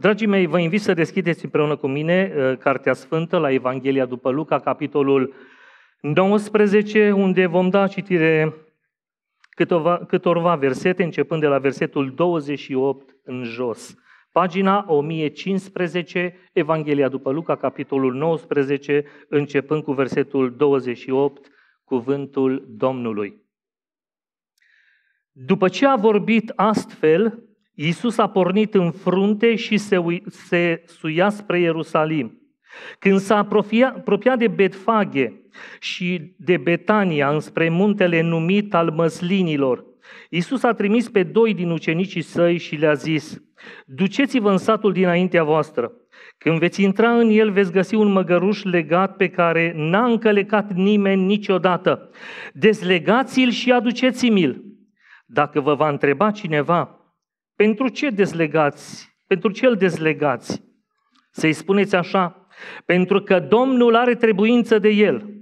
Dragii mei, vă invit să deschideți împreună cu mine uh, Cartea Sfântă la Evanghelia după Luca, capitolul 19, unde vom da citire câteva, câtorva versete, începând de la versetul 28 în jos. Pagina 1015, Evanghelia după Luca, capitolul 19, începând cu versetul 28, cuvântul Domnului. După ce a vorbit astfel, Iisus a pornit în frunte și se, se suia spre Ierusalim. Când s-a apropiat, apropiat de Betfage și de Betania, înspre muntele numit al măslinilor, Iisus a trimis pe doi din ucenicii săi și le-a zis, Duceți-vă în satul dinaintea voastră. Când veți intra în el, veți găsi un măgăruș legat pe care n-a încălecat nimeni niciodată. Dezlegați-l și aduceți-mi-l. Dacă vă va întreba cineva, pentru ce dezlegați? Pentru ce îl dezlegați? Să-i spuneți așa, pentru că Domnul are trebuință de el.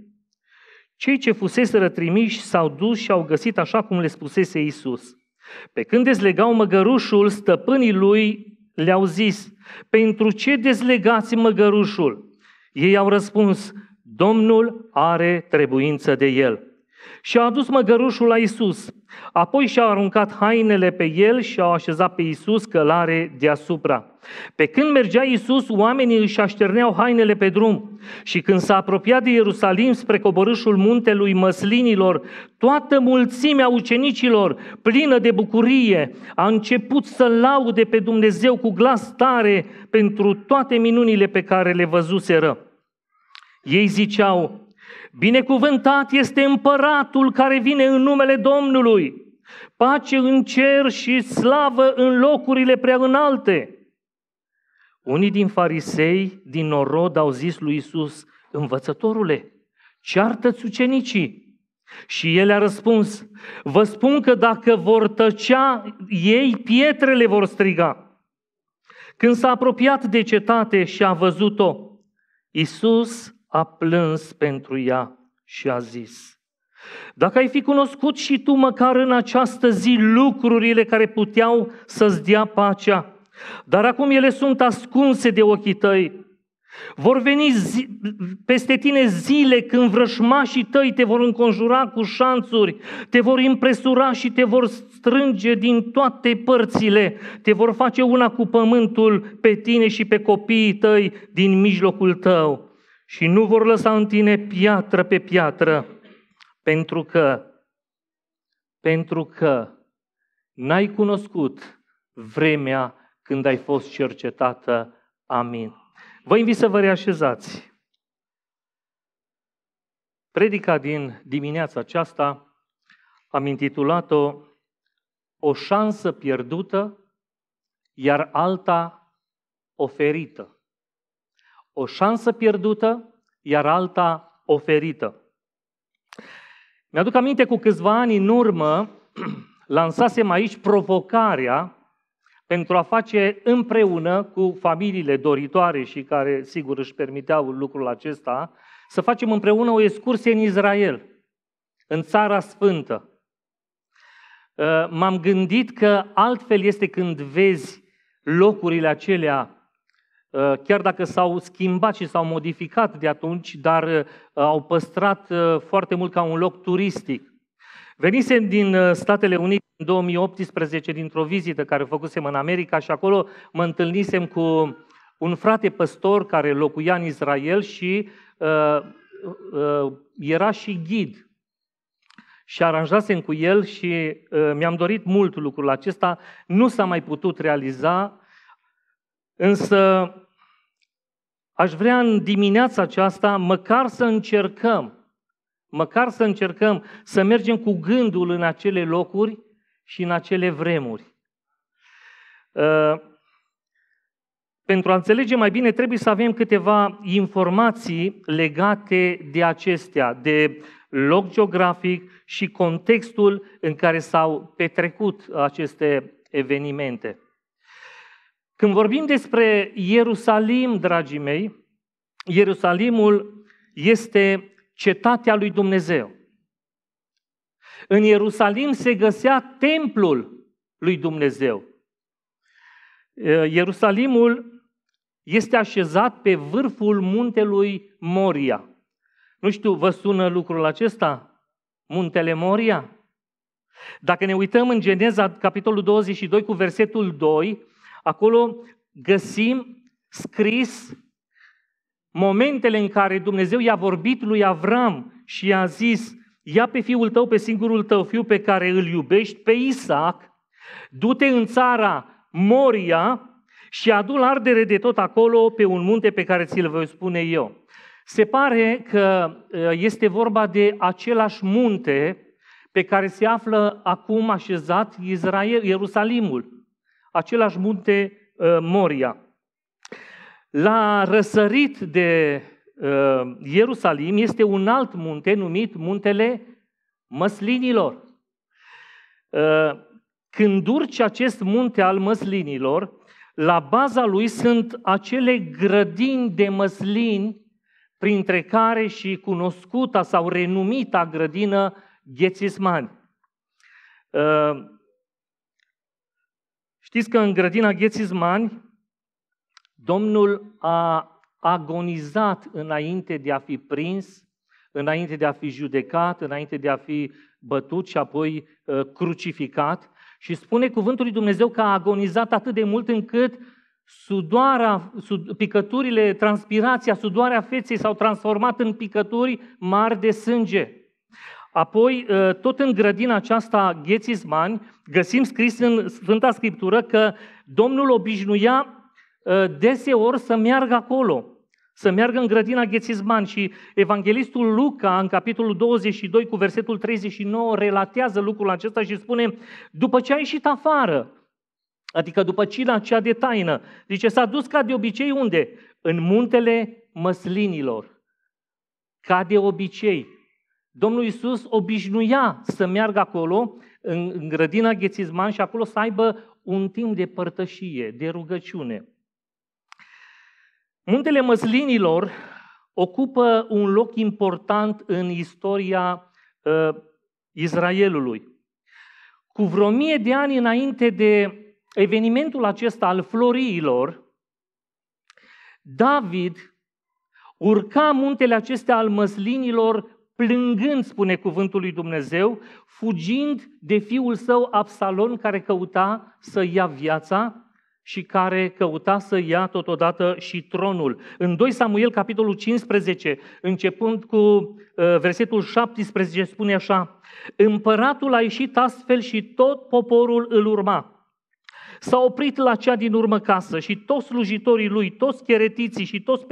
Cei ce fuseseră trimiși s-au dus și au găsit așa cum le spusese Isus. Pe când dezlegau măgărușul, stăpânii lui le-au zis, pentru ce dezlegați măgărușul? Ei au răspuns, Domnul are trebuință de el. Și a adus măgărușul la Isus. Apoi și-a aruncat hainele pe el și a așezat pe Isus călare deasupra. Pe când mergea Isus, oamenii își așterneau hainele pe drum. Și când s-a apropiat de Ierusalim spre coborâșul muntelui măslinilor, toată mulțimea ucenicilor, plină de bucurie, a început să laude pe Dumnezeu cu glas tare pentru toate minunile pe care le văzuseră. Ei ziceau, Binecuvântat este împăratul care vine în numele Domnului. Pace în cer și slavă în locurile prea înalte. Unii din farisei, din norod, au zis lui Isus, învățătorule, ceartă-ți ucenicii. Și el a răspuns, vă spun că dacă vor tăcea, ei pietrele vor striga. Când s-a apropiat de cetate și a văzut-o, Isus a plâns pentru ea și a zis, dacă ai fi cunoscut și tu măcar în această zi lucrurile care puteau să-ți dea pacea, dar acum ele sunt ascunse de ochii tăi. Vor veni zi, peste tine zile când vrășmașii tăi te vor înconjura cu șanțuri, te vor impresura și te vor strânge din toate părțile, te vor face una cu pământul pe tine și pe copiii tăi din mijlocul tău și nu vor lăsa în tine piatră pe piatră, pentru că, pentru că n-ai cunoscut vremea când ai fost cercetată. Amin. Vă invit să vă reașezați. Predica din dimineața aceasta am intitulat-o O șansă pierdută, iar alta oferită o șansă pierdută, iar alta oferită. Mi-aduc aminte cu câțiva ani în urmă, lansasem aici provocarea pentru a face împreună cu familiile doritoare și care sigur își permiteau lucrul acesta, să facem împreună o excursie în Israel, în Țara Sfântă. Uh, m-am gândit că altfel este când vezi locurile acelea Uh, chiar dacă s-au schimbat și s-au modificat de atunci, dar uh, au păstrat uh, foarte mult ca un loc turistic. Venisem din Statele Unite în 2018 dintr-o vizită care făcusem în America și acolo mă întâlnisem cu un frate păstor care locuia în Israel și uh, uh, era și ghid. Și aranjasem cu el și uh, mi-am dorit mult lucrul acesta. Nu s-a mai putut realiza, însă Aș vrea în dimineața aceasta măcar să încercăm, măcar să încercăm să mergem cu gândul în acele locuri și în acele vremuri. Uh, pentru a înțelege mai bine, trebuie să avem câteva informații legate de acestea, de loc geografic și contextul în care s-au petrecut aceste evenimente. Când vorbim despre Ierusalim, dragii mei, Ierusalimul este cetatea lui Dumnezeu. În Ierusalim se găsea templul lui Dumnezeu. Ierusalimul este așezat pe vârful muntelui Moria. Nu știu, vă sună lucrul acesta? Muntele Moria? Dacă ne uităm în Geneza, capitolul 22, cu versetul 2, Acolo găsim scris momentele în care Dumnezeu i-a vorbit lui Avram și i-a zis, ia pe fiul tău, pe singurul tău fiu pe care îl iubești, pe Isaac, du-te în țara Moria și adu-l ardere de tot acolo pe un munte pe care ți-l voi spune eu. Se pare că ă, este vorba de același munte pe care se află acum așezat Israel, Ierusalimul același munte uh, Moria. La răsărit de uh, Ierusalim este un alt munte numit Muntele Măslinilor. Uh, când urci acest munte al măslinilor, la baza lui sunt acele grădini de măslini, printre care și cunoscuta sau renumita grădină Ghețismani. Știți că în grădina Ghețizmani, Domnul a agonizat înainte de a fi prins, înainte de a fi judecat, înainte de a fi bătut și apoi ă, crucificat. Și spune cuvântul lui Dumnezeu că a agonizat atât de mult încât sudoarea, sud, picăturile, transpirația, sudoarea feței s-au transformat în picături mari de sânge. Apoi, uh, tot în grădina aceasta Ghețismani, găsim scris în Sfânta Scriptură că Domnul obișnuia uh, deseori să meargă acolo, să meargă în grădina Ghețisman și evanghelistul Luca, în capitolul 22 cu versetul 39, relatează lucrul acesta și spune, după ce a ieșit afară, adică după cina cea de taină, zice, s-a dus ca de obicei unde? În muntele măslinilor. Ca de obicei, Domnul Iisus obișnuia să meargă acolo, în, în grădina Ghețizman și acolo să aibă un timp de părtășie, de rugăciune. Muntele Măslinilor ocupă un loc important în istoria uh, Israelului. Cu vreo mie de ani înainte de evenimentul acesta al floriilor, David urca muntele acestea al măslinilor plângând, spune cuvântul lui Dumnezeu, fugind de fiul său Absalon, care căuta să ia viața și care căuta să ia totodată și tronul. În 2 Samuel, capitolul 15, începând cu uh, versetul 17, spune așa, Împăratul a ieșit astfel și tot poporul îl urma. S-a oprit la cea din urmă casă și toți slujitorii lui, toți cheretiții și toți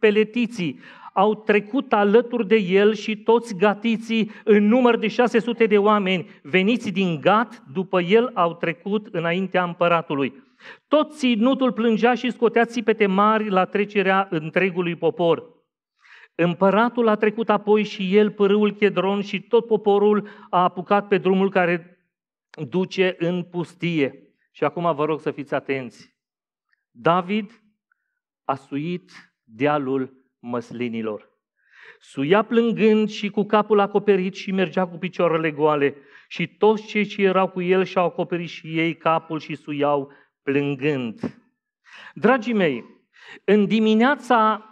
peletiții au trecut alături de el și toți gatiții în număr de 600 de oameni veniți din Gat, după el au trecut înaintea împăratului. Tot ținutul plângea și scotea țipete mari la trecerea întregului popor. Împăratul a trecut apoi și el pârâul Chedron și tot poporul a apucat pe drumul care duce în pustie. Și acum vă rog să fiți atenți. David a suit dealul măslinilor. Suia plângând și cu capul acoperit și mergea cu picioarele goale și toți cei ce erau cu el și-au acoperit și ei capul și suiau plângând. Dragii mei, în dimineața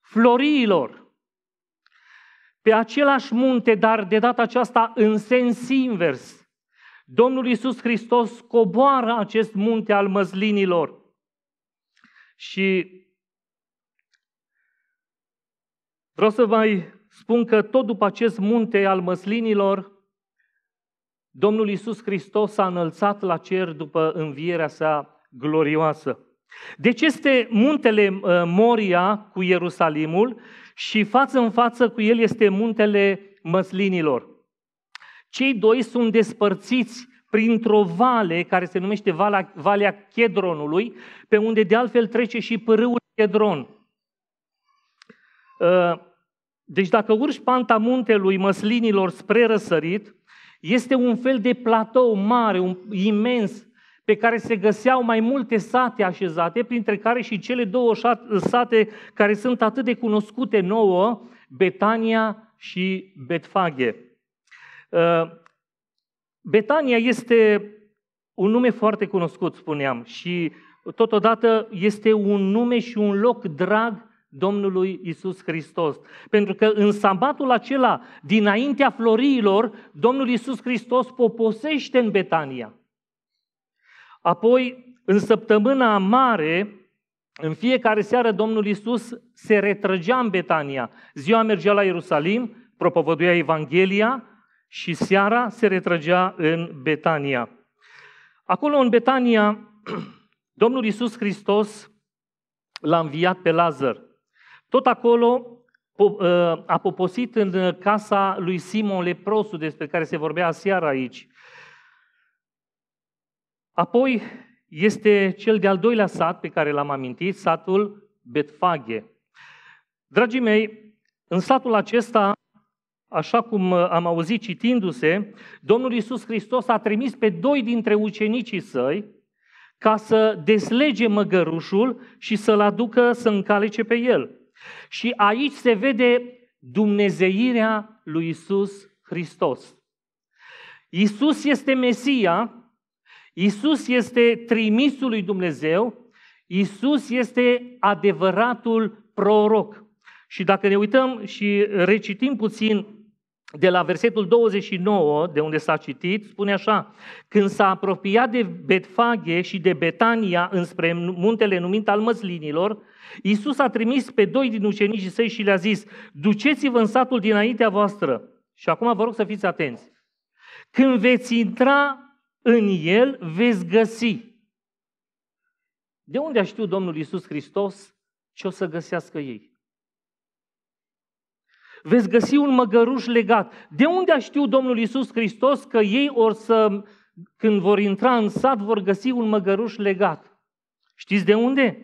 floriilor, pe același munte, dar de data aceasta în sens invers, Domnul Iisus Hristos coboară acest munte al măzlinilor. și Vreau să mai spun că tot după acest munte al măslinilor, Domnul Iisus Hristos s-a înălțat la cer după învierea sa glorioasă. Deci este muntele ă, Moria cu Ierusalimul și față în față cu el este muntele măslinilor. Cei doi sunt despărțiți printr-o vale care se numește Valea, Valea Chedronului, pe unde de altfel trece și pârâul Chedron. Ă, deci dacă urci panta muntelui măslinilor spre răsărit, este un fel de platou mare, un, imens, pe care se găseau mai multe sate așezate, printre care și cele două sate care sunt atât de cunoscute nouă, Betania și Betfage. Uh, Betania este un nume foarte cunoscut, spuneam, și totodată este un nume și un loc drag Domnului Isus Hristos. Pentru că în sabatul acela, dinaintea floriilor, Domnul Isus Hristos poposește în Betania. Apoi, în săptămâna mare, în fiecare seară Domnul Isus se retrăgea în Betania. Ziua mergea la Ierusalim, propovăduia Evanghelia și seara se retrăgea în Betania. Acolo în Betania, Domnul Isus Hristos l-a înviat pe Lazar. Tot acolo ă, a poposit în casa lui Simon Leprosu, despre care se vorbea aseară aici. Apoi este cel de-al doilea sat pe care l-am amintit, satul Betfaghe. Dragii mei, în satul acesta, așa cum am auzit citindu-se, Domnul Iisus Hristos a trimis pe doi dintre ucenicii săi ca să deslege măgărușul și să-l aducă să încalece pe el – și aici se vede dumnezeirea lui Isus Hristos. Isus este Mesia, Isus este trimisul lui Dumnezeu, Isus este adevăratul proroc. Și dacă ne uităm și recitim puțin de la versetul 29, de unde s-a citit, spune așa, când s-a apropiat de Betfage și de Betania înspre muntele numit al măslinilor, Iisus a trimis pe doi din ucenicii săi și le-a zis, duceți-vă în satul dinaintea voastră. Și acum vă rog să fiți atenți. Când veți intra în el, veți găsi. De unde a știut Domnul Iisus Hristos ce o să găsească ei? veți găsi un măgăruș legat. De unde a știut Domnul Iisus Hristos că ei or să, când vor intra în sat, vor găsi un măgăruș legat? Știți de unde?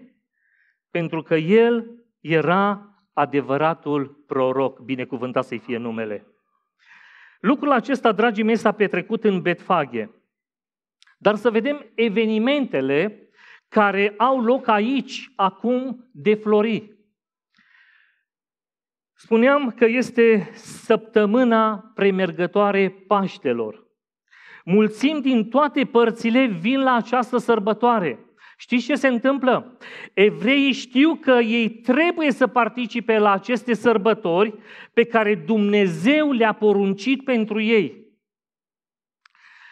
Pentru că el era adevăratul proroc, binecuvântat să-i fie numele. Lucrul acesta, dragii mei, s-a petrecut în Betfaghe. Dar să vedem evenimentele care au loc aici, acum, de flori. Spuneam că este săptămâna premergătoare Paștelor. Mulțimi din toate părțile vin la această sărbătoare. Știți ce se întâmplă? Evreii știu că ei trebuie să participe la aceste sărbători pe care Dumnezeu le-a poruncit pentru ei.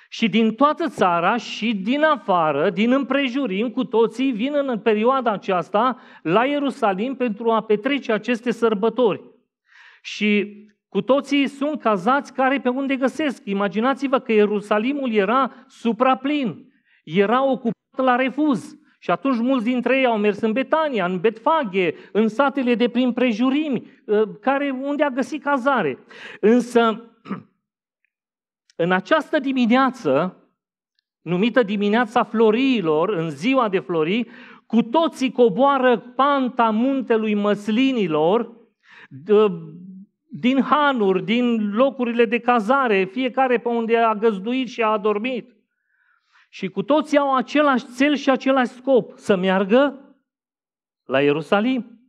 Și din toată țara și din afară, din împrejurim, cu toții vin în perioada aceasta la Ierusalim pentru a petrece aceste sărbători. Și cu toții sunt cazați care pe unde găsesc. Imaginați-vă că Ierusalimul era supraplin, era ocupat la refuz. Și atunci mulți dintre ei au mers în Betania, în Betfaghe, în satele de prin prejurimi, ă, care, unde a găsit cazare. Însă, în această dimineață, numită dimineața floriilor, în ziua de flori, cu toții coboară panta muntelui măslinilor, ă, din hanuri, din locurile de cazare, fiecare pe unde a găzduit și a adormit. Și cu toți au același cel și același scop, să meargă la Ierusalim.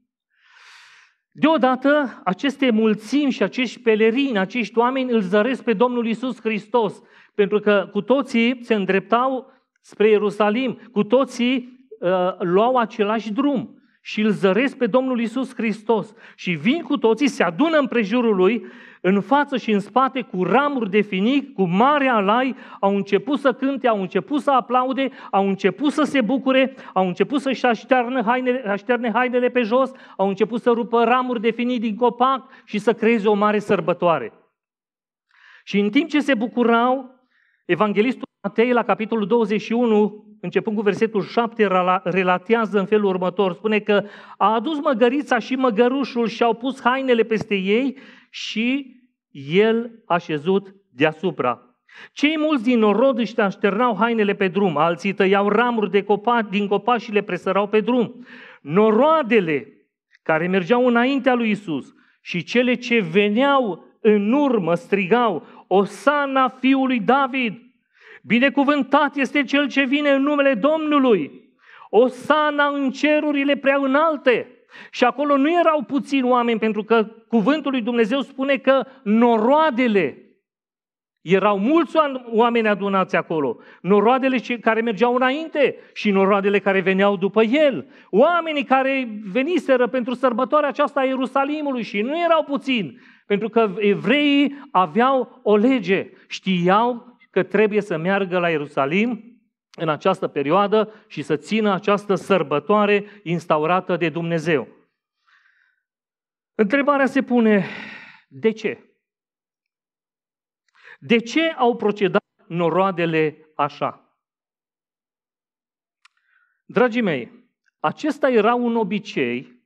Deodată, aceste mulțimi și acești pelerini, acești oameni îl zăresc pe Domnul Isus Hristos, pentru că cu toții se îndreptau spre Ierusalim, cu toții uh, luau același drum și îl zăresc pe Domnul Isus Hristos și vin cu toții, se adună împrejurul lui, în față și în spate, cu ramuri de finic, cu mare alai, au început să cânte, au început să aplaude, au început să se bucure, au început să-și așterne hainele, așterne hainele pe jos, au început să rupă ramuri de finic din copac și să creeze o mare sărbătoare. Și în timp ce se bucurau, Evanghelistul Matei, la capitolul 21, începând cu versetul 7, relatează în felul următor. Spune că a adus măgărița și măgărușul și-au pus hainele peste ei și el a șezut deasupra. Cei mulți din orod își așternau hainele pe drum, alții tăiau ramuri de copa din copaci și le presărau pe drum. Noroadele care mergeau înaintea lui Isus și cele ce veneau în urmă strigau, Osana fiului David, binecuvântat este cel ce vine în numele Domnului, Osana în cerurile prea înalte. Și acolo nu erau puțini oameni, pentru că cuvântul lui Dumnezeu spune că noroadele erau mulți oameni adunați acolo, noroadele care mergeau înainte și noroadele care veneau după el, oamenii care veniseră pentru sărbătoarea aceasta a Ierusalimului și nu erau puțini, pentru că evreii aveau o lege, știau că trebuie să meargă la Ierusalim în această perioadă și să țină această sărbătoare instaurată de Dumnezeu. Întrebarea se pune, de ce? De ce au procedat noroadele așa? Dragii mei, acesta era un obicei,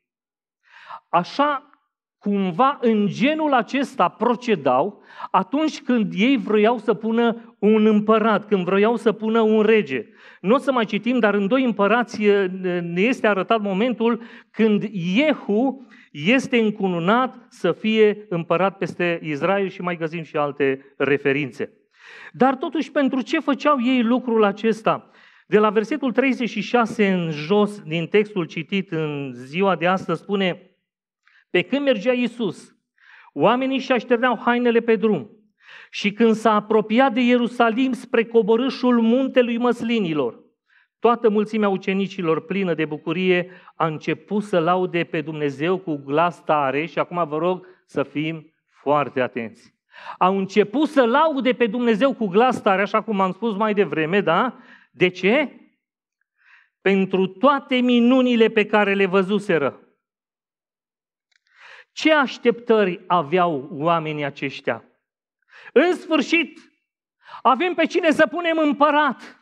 așa cumva în genul acesta procedau atunci când ei vroiau să pună un împărat, când vroiau să pună un rege. Nu o să mai citim, dar în doi împărați eh, ne este arătat momentul când Jehu este încununat să fie împărat peste Israel și mai găsim și alte referințe. Dar totuși, pentru ce făceau ei lucrul acesta? De la versetul 36 în jos din textul citit în ziua de astăzi spune Pe când mergea Iisus, oamenii și așterneau hainele pe drum și când s-a apropiat de Ierusalim spre coborâșul muntelui măslinilor, Toată mulțimea ucenicilor, plină de bucurie, a început să laude pe Dumnezeu cu glas tare și acum vă rog să fim foarte atenți. Au început să laude pe Dumnezeu cu glas tare, așa cum am spus mai devreme, da? De ce? Pentru toate minunile pe care le văzuseră. Ce așteptări aveau oamenii aceștia? În sfârșit, avem pe cine să punem împărat.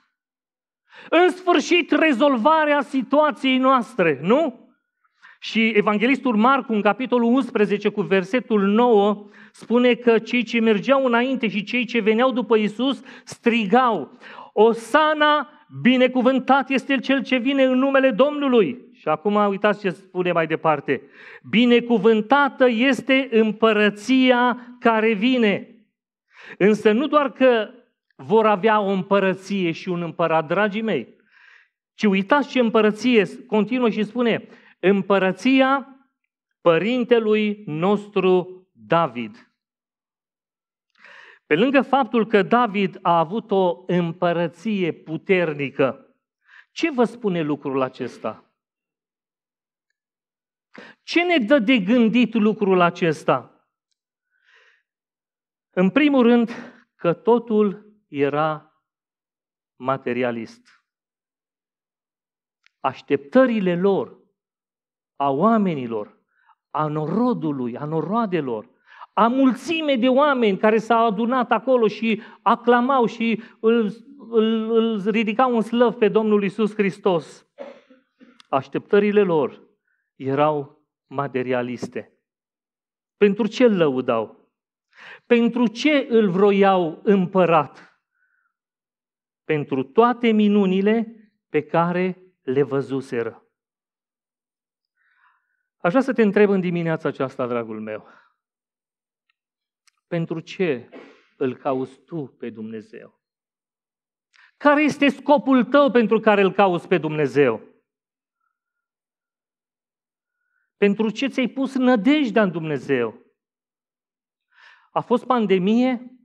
În sfârșit, rezolvarea situației noastre, nu? Și evanghelistul Marcu, în capitolul 11, cu versetul 9, spune că cei ce mergeau înainte și cei ce veneau după Isus strigau, Osana, binecuvântat este cel ce vine în numele Domnului. Și acum uitați ce spune mai departe. Binecuvântată este împărăția care vine. Însă nu doar că vor avea o împărăție și un împărat, dragii mei. Și uitați ce împărăție continuă și spune, împărăția părintelui nostru David. Pe lângă faptul că David a avut o împărăție puternică, ce vă spune lucrul acesta? Ce ne dă de gândit lucrul acesta? În primul rând, că totul era materialist. Așteptările lor, a oamenilor, a norodului, a noroadelor, a mulțime de oameni care s-au adunat acolo și aclamau și îl, îl, îl ridicau un slăv pe Domnul Isus Hristos. Așteptările lor erau materialiste. Pentru ce îl lăudau? Pentru ce îl vroiau împărat? pentru toate minunile pe care le văzuseră. Așa să te întreb în dimineața aceasta, dragul meu, pentru ce îl cauți tu pe Dumnezeu? Care este scopul tău pentru care îl cauți pe Dumnezeu? Pentru ce ți-ai pus nădejdea în Dumnezeu? A fost pandemie?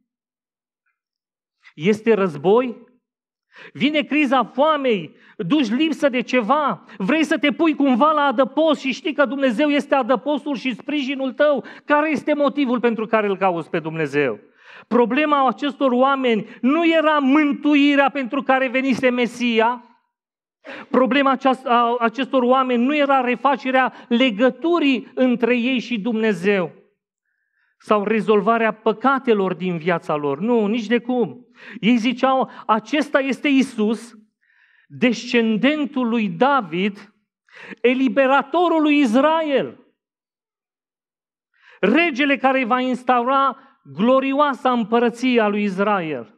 Este război? Vine criza foamei, duci lipsă de ceva, vrei să te pui cumva la adăpost și știi că Dumnezeu este adăpostul și sprijinul tău. Care este motivul pentru care îl cauți pe Dumnezeu? Problema acestor oameni nu era mântuirea pentru care venise Mesia, Problema acestor oameni nu era refacerea legăturii între ei și Dumnezeu sau rezolvarea păcatelor din viața lor. Nu, nici de cum. Ei ziceau, acesta este Isus, descendentul lui David, eliberatorul lui Israel, regele care va instaura glorioasa împărăție a lui Israel.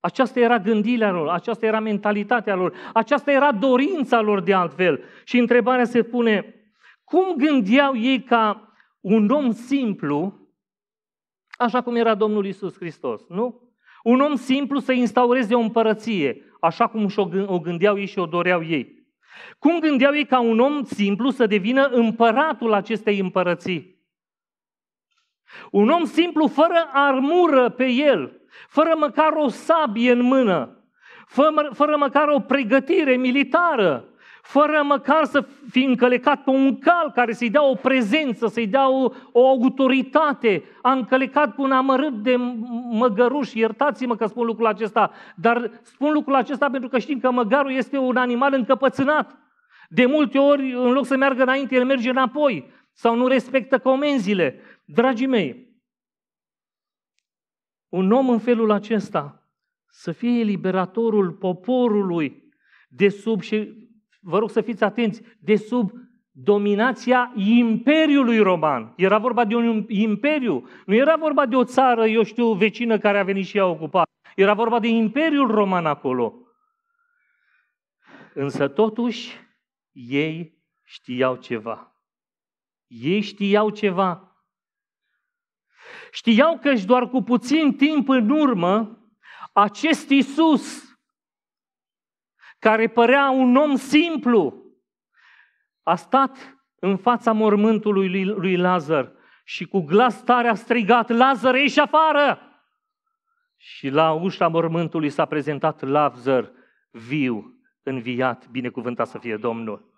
Aceasta era gândirea lor, aceasta era mentalitatea lor, aceasta era dorința lor de altfel. Și întrebarea se pune, cum gândeau ei ca un om simplu, așa cum era Domnul Isus Hristos, nu? Un om simplu să instaureze o împărăție, așa cum o gândeau ei și o doreau ei. Cum gândeau ei ca un om simplu să devină împăratul acestei împărății? Un om simplu, fără armură pe el, fără măcar o sabie în mână, fără, fără măcar o pregătire militară, fără măcar să fi încălecat pe un cal care să-i dea o prezență, să-i dea o, o autoritate. A încălecat cu un amărât de măgăruș, iertați-mă că spun lucrul acesta, dar spun lucrul acesta pentru că știm că măgarul este un animal încăpățânat. De multe ori, în loc să meargă înainte, el merge înapoi sau nu respectă comenzile. Dragii mei, un om în felul acesta să fie liberatorul poporului de sub și vă rog să fiți atenți, de sub dominația Imperiului Roman. Era vorba de un imperiu, nu era vorba de o țară, eu știu, vecină care a venit și a ocupat. Era vorba de Imperiul Roman acolo. Însă totuși, ei știau ceva. Ei știau ceva. Știau că și doar cu puțin timp în urmă, acest Iisus care părea un om simplu, a stat în fața mormântului lui Lazar și cu glas tare a strigat, Lazar, ieși afară! Și la ușa mormântului s-a prezentat Lazar, viu, înviat, binecuvântat să fie Domnul.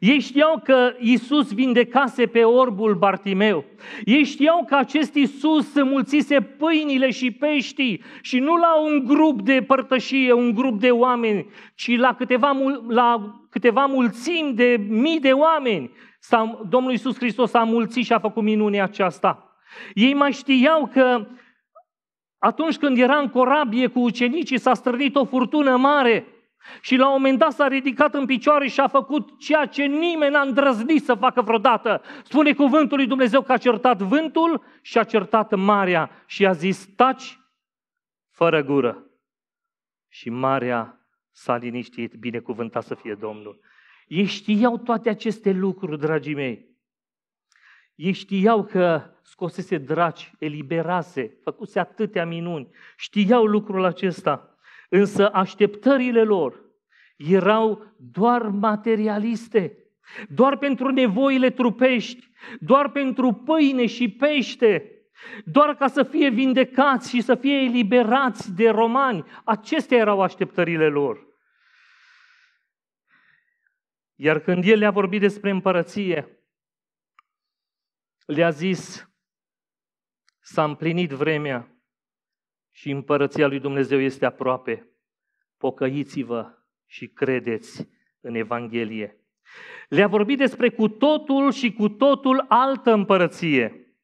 Ei știau că Isus vindecase pe orbul Bartimeu. Ei știau că acest Isus mulțise pâinile și peștii și nu la un grup de părtășie, un grup de oameni, ci la câteva, la câteva mulțimi de mii de oameni. S-a, Domnul Isus Hristos a mulțit și a făcut minunea aceasta. Ei mai știau că atunci când era în corabie cu ucenicii s-a strănit o furtună mare – și la un moment dat s-a ridicat în picioare și a făcut ceea ce nimeni n-a îndrăznit să facă vreodată. Spune cuvântul lui Dumnezeu că a certat vântul și a certat marea și a zis, taci fără gură. Și marea s-a liniștit, binecuvântat să fie Domnul. Ei știau toate aceste lucruri, dragii mei. Ei știau că scosese draci, eliberase, făcuse atâtea minuni. Știau lucrul acesta. Însă așteptările lor erau doar materialiste, doar pentru nevoile trupești, doar pentru pâine și pește, doar ca să fie vindecați și să fie eliberați de romani. Acestea erau așteptările lor. Iar când el le-a vorbit despre împărăție, le-a zis, s-a împlinit vremea, și împărăția lui Dumnezeu este aproape. Pocăiți-vă și credeți în Evanghelie. Le-a vorbit despre cu totul și cu totul altă împărăție.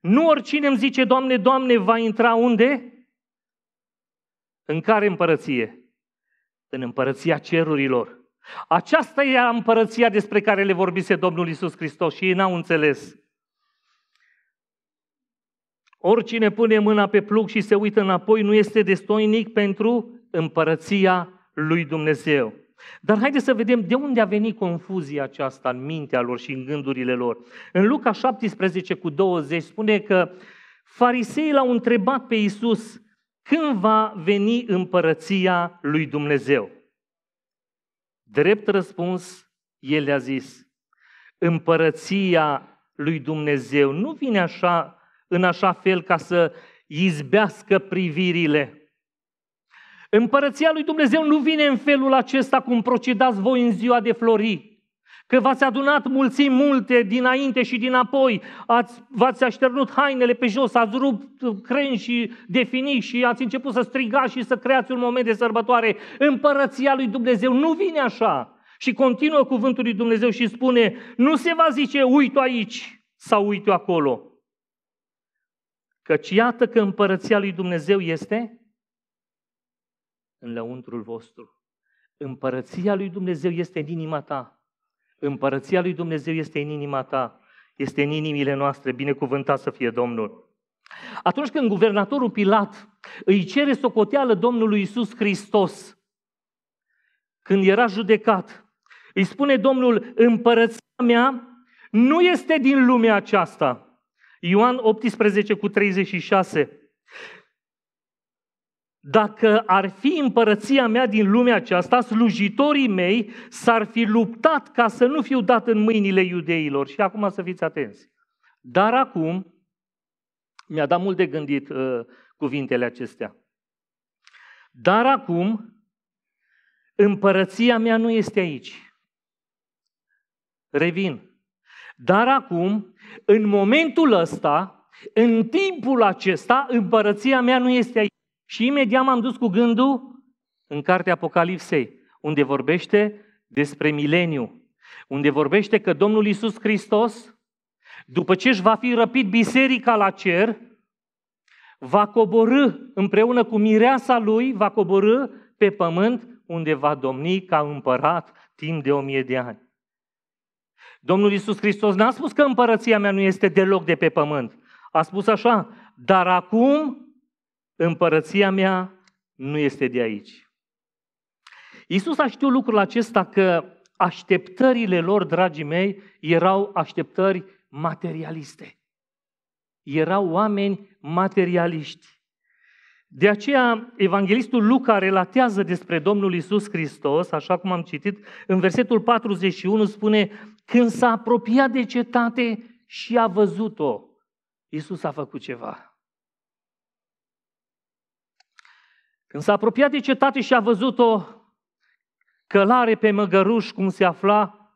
Nu oricine îmi zice, Doamne, Doamne, va intra unde? În care împărăție? În împărăția cerurilor. Aceasta e împărăția despre care le vorbise Domnul Isus Hristos și ei n-au înțeles. Oricine pune mâna pe plug și se uită înapoi nu este destoinic pentru împărăția lui Dumnezeu. Dar haideți să vedem de unde a venit confuzia aceasta în mintea lor și în gândurile lor. În Luca 17 cu 20 spune că fariseii l-au întrebat pe Iisus când va veni împărăția lui Dumnezeu. Drept răspuns, el le-a zis, împărăția lui Dumnezeu nu vine așa în așa fel ca să izbească privirile. Împărăția lui Dumnezeu nu vine în felul acesta cum procedați voi în ziua de flori. că v-ați adunat mulți multe dinainte și dinapoi, ați, v-ați așternut hainele pe jos, ați rupt crengi și defini și ați început să strigați și să creați un moment de sărbătoare. Împărăția lui Dumnezeu nu vine așa. Și continuă cuvântul lui Dumnezeu și spune, nu se va zice, uite aici sau uite acolo, Căci iată că împărăția lui Dumnezeu este în lăuntrul vostru. Împărăția lui Dumnezeu este în inima ta. Împărăția lui Dumnezeu este în inima ta. Este în inimile noastre. Binecuvântat să fie Domnul. Atunci când guvernatorul Pilat îi cere socoteală Domnului Isus Hristos, când era judecat, îi spune Domnul, împărăția mea nu este din lumea aceasta. Ioan 18 cu 36. Dacă ar fi împărăția mea din lumea aceasta, slujitorii mei s-ar fi luptat ca să nu fiu dat în mâinile iudeilor. Și acum să fiți atenți. Dar acum mi-a dat mult de gândit uh, cuvintele acestea. Dar acum împărăția mea nu este aici. Revin. Dar acum în momentul ăsta, în timpul acesta, împărăția mea nu este aici. Și imediat m-am dus cu gândul în cartea Apocalipsei, unde vorbește despre mileniu, unde vorbește că Domnul Isus Hristos, după ce își va fi răpit biserica la cer, va coborâ împreună cu mireasa lui, va coborâ pe pământ unde va domni ca împărat timp de o mie de ani. Domnul Iisus Hristos n-a spus că împărăția mea nu este deloc de pe pământ. A spus așa, dar acum împărăția mea nu este de aici. Iisus a știut lucrul acesta că așteptările lor, dragii mei, erau așteptări materialiste. Erau oameni materialiști. De aceea, evanghelistul Luca relatează despre Domnul Isus Hristos, așa cum am citit, în versetul 41 spune, când s-a apropiat de cetate și a văzut-o, Isus a făcut ceva. Când s-a apropiat de cetate și a văzut-o călare pe măgăruș cum se afla,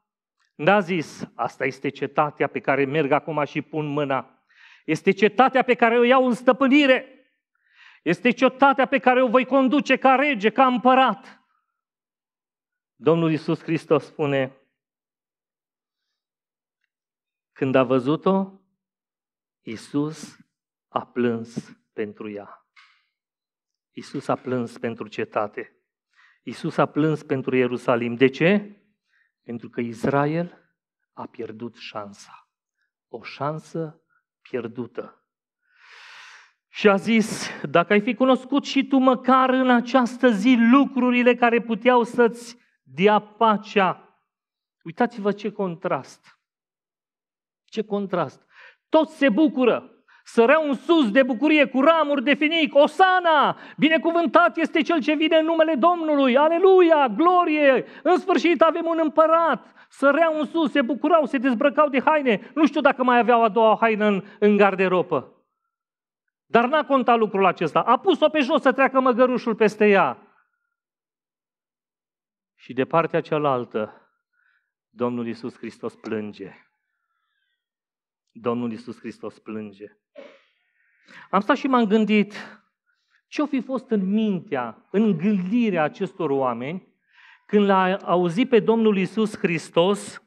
n-a zis, asta este cetatea pe care merg acum și pun mâna. Este cetatea pe care o iau în stăpânire. Este cetatea pe care o voi conduce ca rege, ca împărat. Domnul Iisus Hristos spune, când a văzut-o, Iisus a plâns pentru ea. Iisus a plâns pentru cetate. Iisus a plâns pentru Ierusalim. De ce? Pentru că Israel a pierdut șansa. O șansă pierdută. Și a zis, dacă ai fi cunoscut și tu măcar în această zi lucrurile care puteau să-ți dea pacea. Uitați-vă ce contrast. Ce contrast. Toți se bucură. Săreau un sus de bucurie cu ramuri de finic. Osana! Binecuvântat este cel ce vine în numele Domnului. Aleluia! Glorie! În sfârșit avem un împărat. Săreau un sus, se bucurau, se dezbrăcau de haine. Nu știu dacă mai aveau a doua haină în, în garderobă. Dar n-a contat lucrul acesta. A pus-o pe jos să treacă măgărușul peste ea. Și de partea cealaltă, Domnul Iisus Hristos plânge. Domnul Iisus Hristos plânge. Am stat și m-am gândit ce-o fi fost în mintea, în gândirea acestor oameni când l-a auzit pe Domnul Iisus Hristos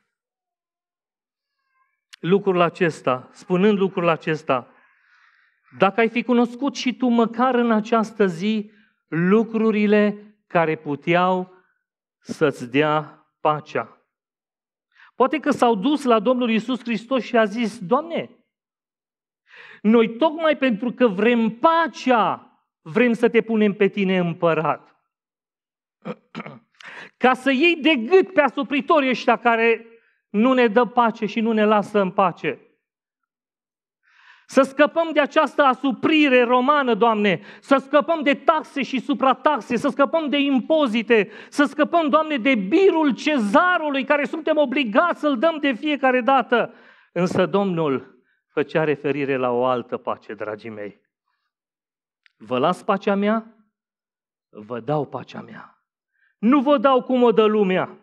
lucrul acesta, spunând lucrul acesta, dacă ai fi cunoscut și tu măcar în această zi lucrurile care puteau să-ți dea pacea. Poate că s-au dus la Domnul Isus Hristos și a zis, Doamne, noi tocmai pentru că vrem pacea, vrem să te punem pe tine împărat. Ca să iei de gât pe asupritorii ăștia care nu ne dă pace și nu ne lasă în pace. Să scăpăm de această asuprire romană, Doamne, să scăpăm de taxe și suprataxe, să scăpăm de impozite, să scăpăm, Doamne, de birul cezarului care suntem obligați să-l dăm de fiecare dată. Însă Domnul făcea referire la o altă pace, dragii mei. Vă las pacea mea, vă dau pacea mea. Nu vă dau cum o dă lumea.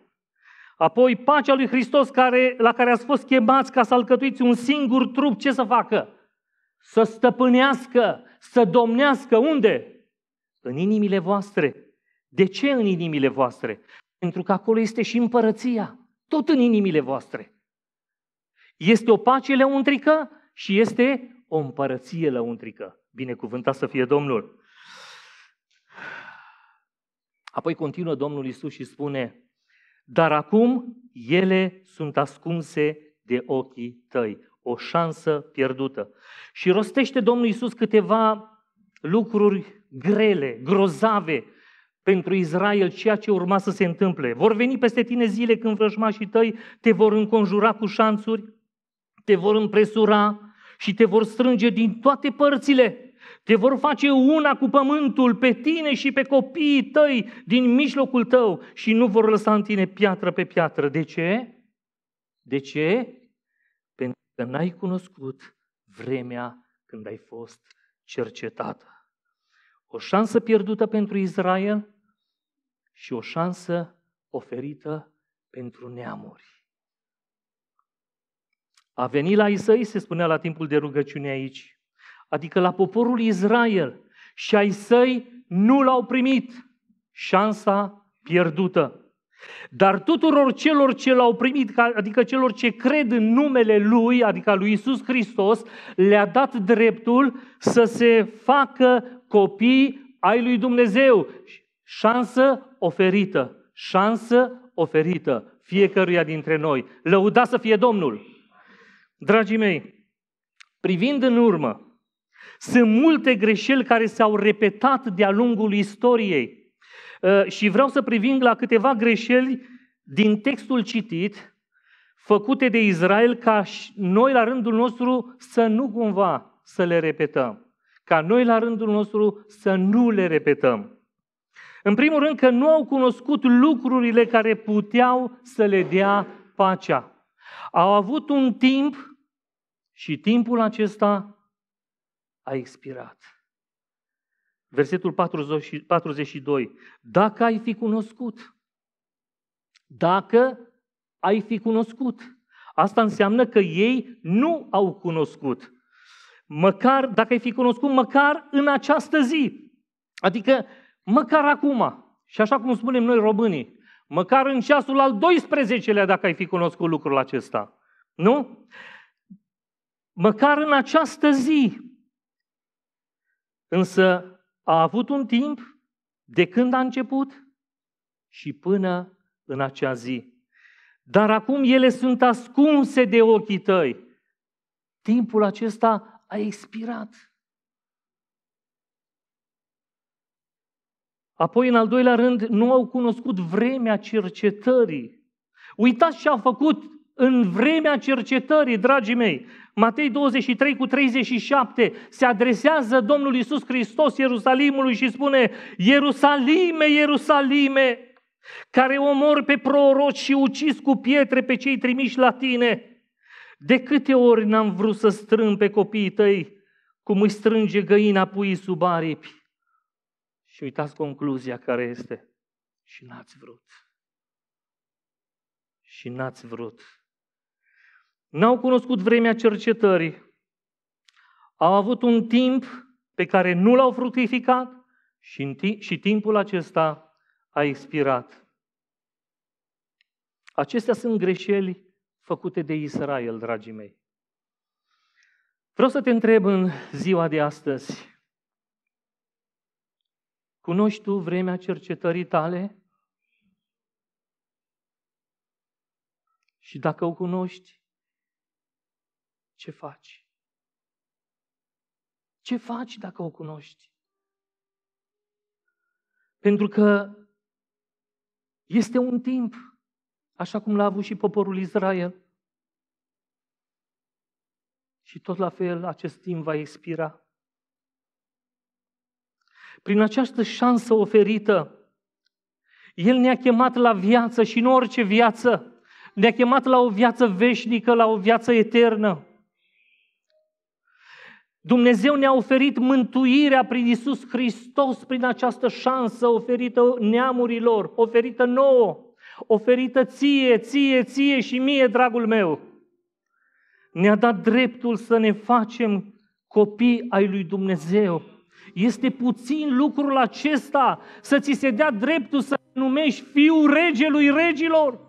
Apoi pacea lui Hristos care, la care ați fost chemați ca să alcătuiți un singur trup, ce să facă? să stăpânească, să domnească unde? În inimile voastre. De ce în inimile voastre? Pentru că acolo este și împărăția, tot în inimile voastre. Este o pace lăuntrică și este o împărăție lăuntrică. Binecuvântat să fie Domnul! Apoi continuă Domnul Isus și spune, dar acum ele sunt ascunse de ochii tăi o șansă pierdută. Și rostește Domnul Isus câteva lucruri grele, grozave pentru Israel, ceea ce urma să se întâmple. Vor veni peste tine zile când vrăjmașii tăi te vor înconjura cu șanțuri, te vor împresura și te vor strânge din toate părțile. Te vor face una cu pământul, pe tine și pe copiii tăi, din mijlocul tău și nu vor lăsa în tine piatră pe piatră. De ce? De ce? că n-ai cunoscut vremea când ai fost cercetată. O șansă pierdută pentru Israel și o șansă oferită pentru neamuri. A venit la Isai, se spunea la timpul de rugăciune aici, adică la poporul Israel și ai săi nu l-au primit. Șansa pierdută. Dar tuturor celor ce l-au primit, adică celor ce cred în numele Lui, adică lui Isus Hristos, le-a dat dreptul să se facă copii ai lui Dumnezeu. Șansă oferită, șansă oferită fiecăruia dintre noi. Lăuda să fie Domnul! Dragii mei, privind în urmă, sunt multe greșeli care s-au repetat de-a lungul istoriei Uh, și vreau să privim la câteva greșeli din textul citit, făcute de Israel, ca noi la rândul nostru să nu cumva să le repetăm. Ca noi la rândul nostru să nu le repetăm. În primul rând că nu au cunoscut lucrurile care puteau să le dea pacea. Au avut un timp și timpul acesta a expirat. Versetul 42. Dacă ai fi cunoscut. Dacă ai fi cunoscut. Asta înseamnă că ei nu au cunoscut. Măcar, dacă ai fi cunoscut, măcar în această zi. Adică, măcar acum. Și așa cum spunem noi românii, măcar în ceasul al 12-lea, dacă ai fi cunoscut lucrul acesta. Nu? Măcar în această zi. Însă a avut un timp de când a început și până în acea zi. Dar acum ele sunt ascunse de ochii tăi. Timpul acesta a expirat. Apoi, în al doilea rând, nu au cunoscut vremea cercetării. Uitați ce a făcut în vremea cercetării, dragii mei, Matei 23 cu 37 se adresează Domnul Iisus Hristos Ierusalimului și spune Ierusalime, Ierusalime, care omor pe proroci și ucis cu pietre pe cei trimiși la tine. De câte ori n-am vrut să strâng pe copiii tăi cum îi strânge găina puii sub aripi. Și uitați concluzia care este. Și n-ați vrut. Și n-ați vrut. N-au cunoscut vremea cercetării. Au avut un timp pe care nu l-au fructificat și, timp, și timpul acesta a expirat. Acestea sunt greșeli făcute de Israel, dragii mei. Vreau să te întreb în ziua de astăzi. Cunoști tu vremea cercetării tale? Și dacă o cunoști, ce faci? Ce faci dacă o cunoști? Pentru că este un timp, așa cum l-a avut și poporul Israel. Și tot la fel acest timp va expira. Prin această șansă oferită, El ne-a chemat la viață și nu orice viață. Ne-a chemat la o viață veșnică, la o viață eternă. Dumnezeu ne-a oferit mântuirea prin Isus Hristos, prin această șansă oferită neamurilor, oferită nouă, oferită ție, ție, ție și mie, dragul meu. Ne-a dat dreptul să ne facem copii ai lui Dumnezeu. Este puțin lucrul acesta să ți se dea dreptul să numești fiul regelui regilor,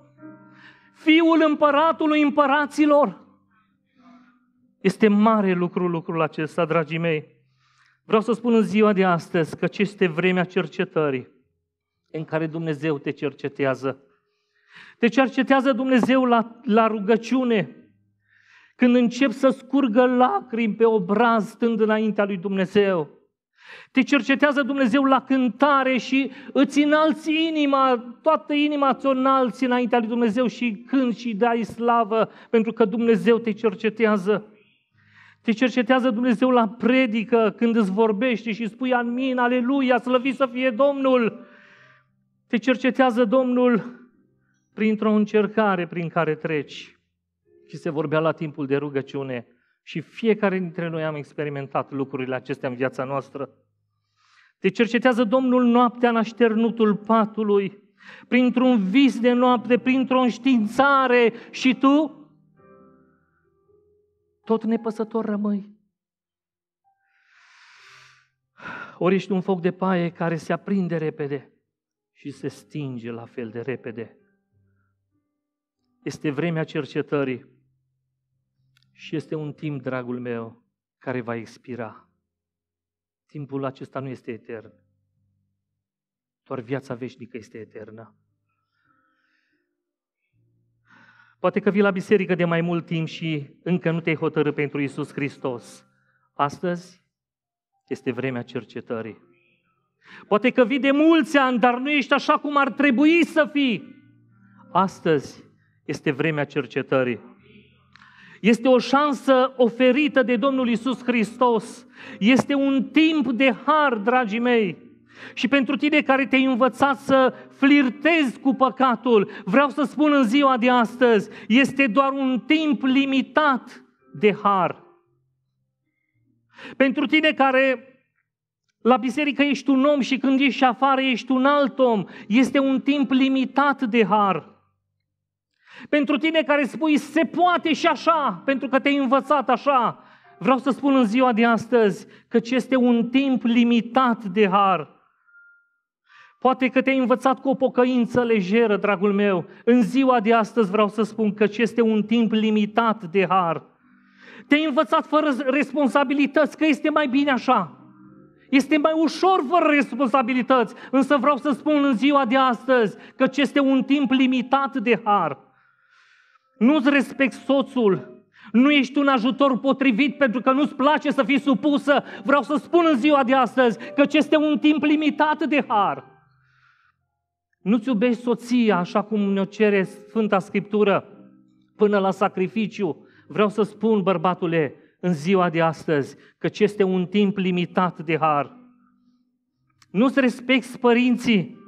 fiul împăratului împăraților. Este mare lucru lucrul acesta, dragii mei. Vreau să spun în ziua de astăzi că ce este vremea cercetării în care Dumnezeu te cercetează. Te cercetează Dumnezeu la, la rugăciune, când încep să scurgă lacrimi pe obraz stând înaintea lui Dumnezeu. Te cercetează Dumnezeu la cântare și îți înalți inima, toată inima ți-o înalți înaintea lui Dumnezeu și când și dai slavă, pentru că Dumnezeu te cercetează. Te cercetează Dumnezeu la predică când îți vorbește și spui amin, aleluia, slăvit să fie Domnul. Te cercetează Domnul printr-o încercare prin care treci. Și se vorbea la timpul de rugăciune și fiecare dintre noi am experimentat lucrurile acestea în viața noastră. Te cercetează Domnul noaptea în așternutul patului, printr-un vis de noapte, printr-o înștiințare și tu tot nepăsător rămâi. Ori ești un foc de paie care se aprinde repede și se stinge la fel de repede. Este vremea cercetării și este un timp, dragul meu, care va expira. Timpul acesta nu este etern, doar viața veșnică este eternă. Poate că vii la biserică de mai mult timp și încă nu te-ai hotărât pentru Isus Hristos. Astăzi este vremea cercetării. Poate că vii de mulți ani, dar nu ești așa cum ar trebui să fii. Astăzi este vremea cercetării. Este o șansă oferită de Domnul Isus Hristos. Este un timp de har, dragii mei. Și pentru tine care te-ai învățat să flirtezi cu păcatul, vreau să spun în ziua de astăzi, este doar un timp limitat de har. Pentru tine care la biserică ești un om și când ești afară ești un alt om, este un timp limitat de har. Pentru tine care spui se poate și așa, pentru că te-ai învățat așa, vreau să spun în ziua de astăzi că este un timp limitat de har. Poate că te-ai învățat cu o pocăință lejeră, dragul meu. În ziua de astăzi vreau să spun că este un timp limitat de har. Te-ai învățat fără responsabilități, că este mai bine așa. Este mai ușor fără responsabilități, însă vreau să spun în ziua de astăzi că este un timp limitat de har. Nu-ți respect soțul, nu ești un ajutor potrivit pentru că nu-ți place să fii supusă. Vreau să spun în ziua de astăzi că este un timp limitat de har. Nu-ți iubești soția așa cum ne-o cere Sfânta Scriptură până la sacrificiu. Vreau să spun, bărbatule, în ziua de astăzi, că este un timp limitat de har. Nu-ți respecti părinții,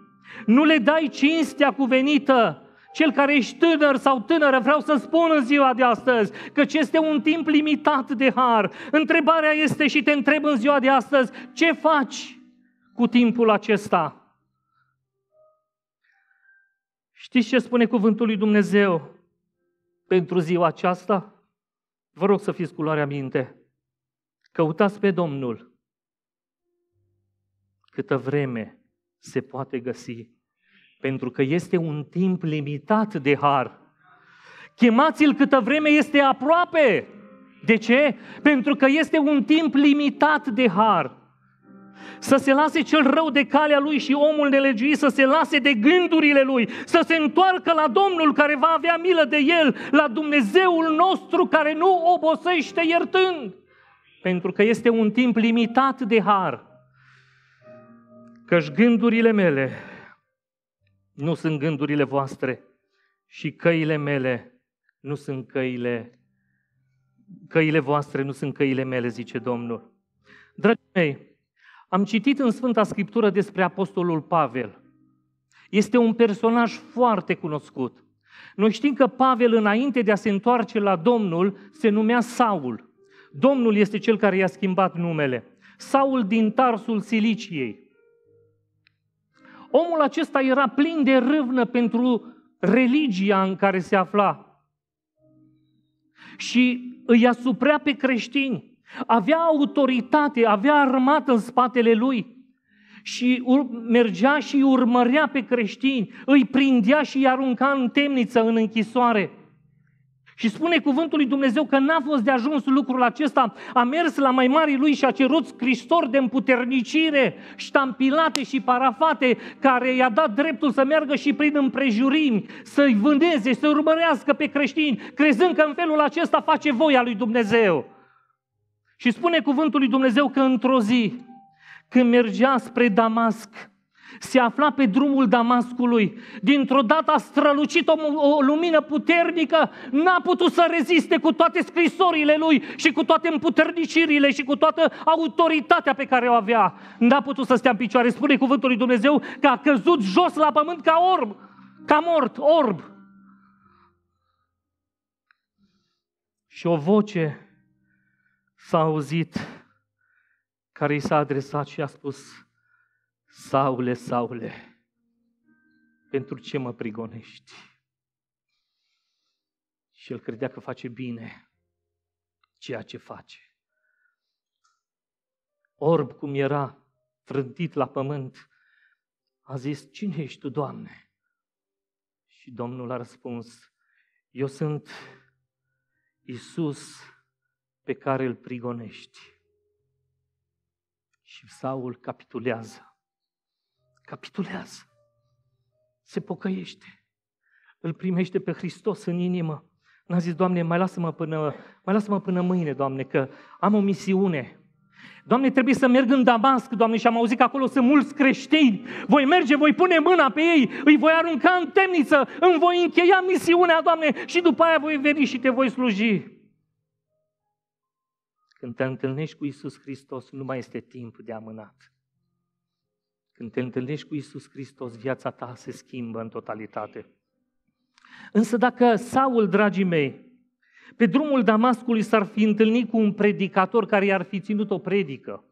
nu le dai cinstea cuvenită. Cel care ești tânăr sau tânără, vreau să spun în ziua de astăzi că este un timp limitat de har. Întrebarea este și te întreb în ziua de astăzi, ce faci cu timpul acesta? Știți ce spune cuvântul lui Dumnezeu pentru ziua aceasta? Vă rog să fiți cu luarea minte. Căutați pe Domnul câtă vreme se poate găsi, pentru că este un timp limitat de har. Chemați-l câtă vreme este aproape. De ce? Pentru că este un timp limitat de har. Să se lase cel rău de calea lui și omul nelegiuit să se lase de gândurile lui, să se întoarcă la Domnul care va avea milă de el, la Dumnezeul nostru care nu obosește iertând. Pentru că este un timp limitat de har. Căci gândurile mele nu sunt gândurile voastre și căile mele nu sunt căile căile voastre nu sunt căile mele, zice Domnul. Dragii mei, am citit în Sfânta Scriptură despre Apostolul Pavel. Este un personaj foarte cunoscut. Noi știm că Pavel, înainte de a se întoarce la Domnul, se numea Saul. Domnul este cel care i-a schimbat numele. Saul din Tarsul Siliciei. Omul acesta era plin de râvnă pentru religia în care se afla și îi asuprea pe creștini. Avea autoritate, avea armată în spatele lui și mergea și îi urmărea pe creștini, îi prindea și îi arunca în temniță, în închisoare. Și spune cuvântul lui Dumnezeu că n-a fost de ajuns lucrul acesta, a mers la mai mari lui și a cerut scrisori de împuternicire, ștampilate și parafate, care i-a dat dreptul să meargă și prin împrejurimi, să-i vândeze, să urmărească pe creștini, crezând că în felul acesta face voia lui Dumnezeu. Și spune cuvântul lui Dumnezeu că într-o zi, când mergea spre Damasc, se afla pe drumul Damascului. Dintr-o dată a strălucit o, o lumină puternică, n-a putut să reziste cu toate scrisorile lui și cu toate împuternicirile și cu toată autoritatea pe care o avea. N-a putut să stea în picioare. Spune cuvântul lui Dumnezeu că a căzut jos la pământ ca orb, ca mort, orb. Și o voce s-a auzit care i s-a adresat și a spus, Saule, Saule, pentru ce mă prigonești? Și el credea că face bine ceea ce face. Orb cum era, frântit la pământ, a zis, Cine ești tu, Doamne? Și Domnul a răspuns, Eu sunt Isus, pe care îl prigonești. Și Saul capitulează. Capitulează. Se pocăiește. Îl primește pe Hristos în inimă. N-a zis, Doamne, mai lasă-mă până, mai lasă-mă până mâine, Doamne, că am o misiune. Doamne, trebuie să merg în Damasc, Doamne, și am auzit că acolo sunt mulți creștini. Voi merge, voi pune mâna pe ei, îi voi arunca în temniță, îmi voi încheia misiunea, Doamne, și după aia voi veni și te voi sluji. Când te întâlnești cu Isus Hristos, nu mai este timp de amânat. Când te întâlnești cu Isus Hristos, viața ta se schimbă în totalitate. Însă dacă Saul, dragii mei, pe drumul Damascului s-ar fi întâlnit cu un predicator care i-ar fi ținut o predică,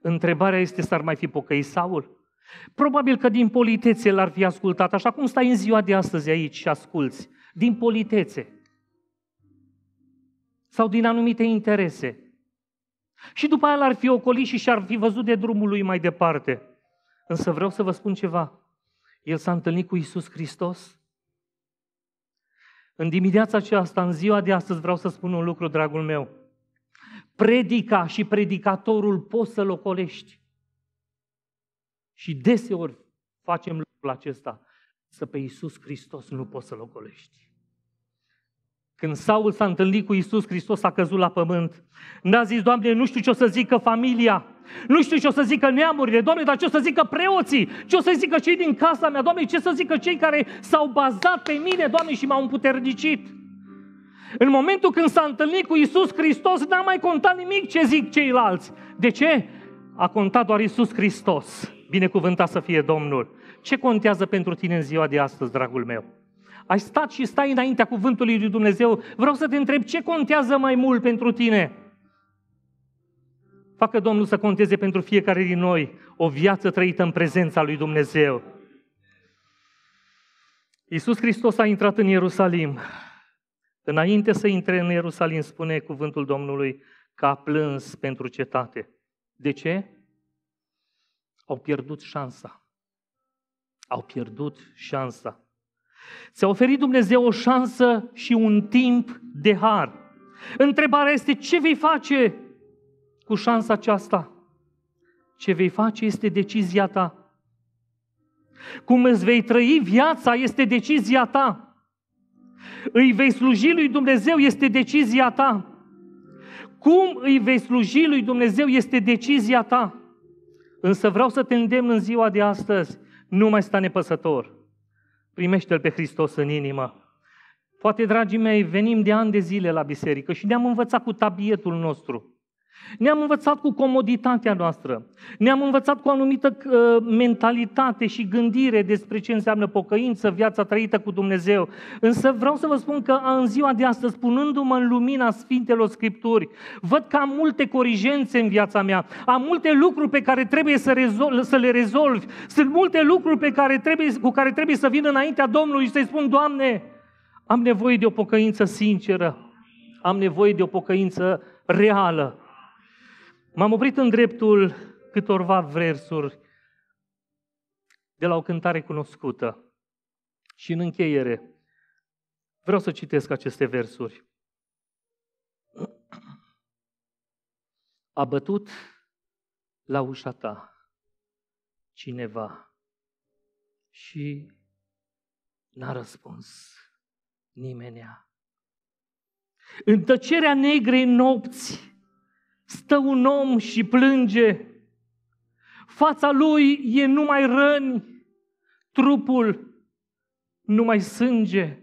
întrebarea este s-ar mai fi pocăit Saul? Probabil că din politețe l-ar fi ascultat, așa cum stai în ziua de astăzi aici și asculți, din politețe sau din anumite interese. Și după aia l-ar fi ocolit și și-ar fi văzut de drumul lui mai departe. Însă vreau să vă spun ceva. El s-a întâlnit cu Isus Hristos. În dimineața aceasta, în ziua de astăzi, vreau să spun un lucru, dragul meu. Predica și predicatorul poți să-l ocolești. Și deseori facem lucrul acesta, să pe Iisus Hristos nu poți să-l ocolești. Când Saul s-a întâlnit cu Isus Hristos, a căzut la pământ. N-a zis, Doamne, nu știu ce o să zică familia, nu știu ce o să zică neamurile, Doamne, dar ce o să zică preoții, ce o să zică cei din casa mea, Doamne, ce o să zică cei care s-au bazat pe mine, Doamne, și m-au împuternicit. În momentul când s-a întâlnit cu Isus Hristos, n-a mai contat nimic ce zic ceilalți. De ce? A contat doar Isus Hristos. Binecuvântat să fie Domnul. Ce contează pentru tine în ziua de astăzi, dragul meu? ai stat și stai înaintea cuvântului lui Dumnezeu, vreau să te întreb ce contează mai mult pentru tine? Facă Domnul să conteze pentru fiecare din noi o viață trăită în prezența lui Dumnezeu. Iisus Hristos a intrat în Ierusalim. Înainte să intre în Ierusalim, spune cuvântul Domnului că a plâns pentru cetate. De ce? Au pierdut șansa. Au pierdut șansa. Ți-a oferit Dumnezeu o șansă și un timp de har. Întrebarea este ce vei face cu șansa aceasta? Ce vei face este decizia ta. Cum îți vei trăi viața este decizia ta. Îi vei sluji lui Dumnezeu este decizia ta. Cum îi vei sluji lui Dumnezeu este decizia ta. Însă vreau să te îndemn în ziua de astăzi, nu mai sta nepăsător primește-L pe Hristos în inimă. Poate, dragii mei, venim de ani de zile la biserică și ne-am învățat cu tabietul nostru. Ne-am învățat cu comoditatea noastră. Ne-am învățat cu o anumită uh, mentalitate și gândire despre ce înseamnă pocăință, viața trăită cu Dumnezeu. Însă vreau să vă spun că în ziua de astăzi, punându-mă în lumina Sfintelor Scripturi, văd că am multe corigențe în viața mea, am multe lucruri pe care trebuie să, rezol- să le rezolvi, sunt multe lucruri pe care trebuie, cu care trebuie să vin înaintea Domnului și să-i spun, Doamne, am nevoie de o pocăință sinceră, am nevoie de o pocăință reală M-am oprit în dreptul câtorva versuri de la o cântare cunoscută. Și în încheiere, vreau să citesc aceste versuri. A bătut la ușa ta cineva și n-a răspuns nimenea. În tăcerea negrei nopți, Stă un om și plânge. Fața lui e numai răni, trupul numai sânge.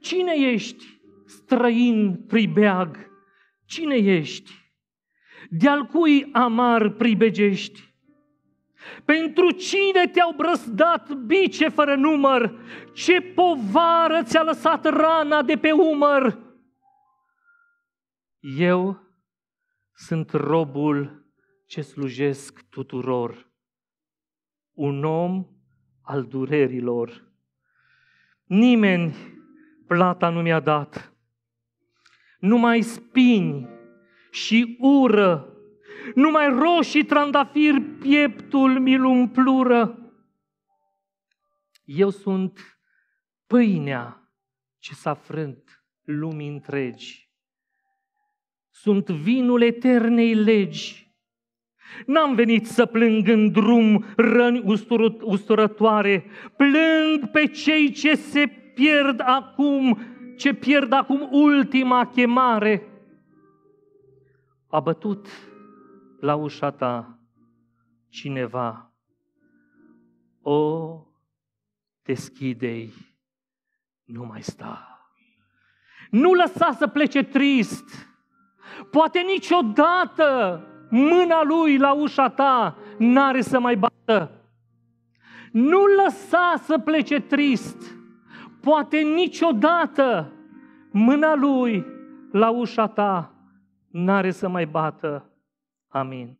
Cine ești, străin pribeag? Cine ești? De-al cui amar pribegești? Pentru cine te-au brăzdat bice fără număr? Ce povară ți-a lăsat rana de pe umăr? Eu sunt robul ce slujesc tuturor, un om al durerilor. Nimeni plata nu mi-a dat, numai spini și ură, numai roșii trandafir pieptul mi-l umplură. Eu sunt pâinea ce s-a frânt lumii întregi sunt vinul eternei legi. N-am venit să plâng în drum răni usturătoare, plâng pe cei ce se pierd acum, ce pierd acum ultima chemare. A bătut la ușa ta cineva. O, deschidei, nu mai sta. Nu lăsa să plece trist, Poate niciodată mâna lui la ușa ta n-are să mai bată. Nu lăsa să plece trist. Poate niciodată mâna lui la ușa ta n-are să mai bată. Amin.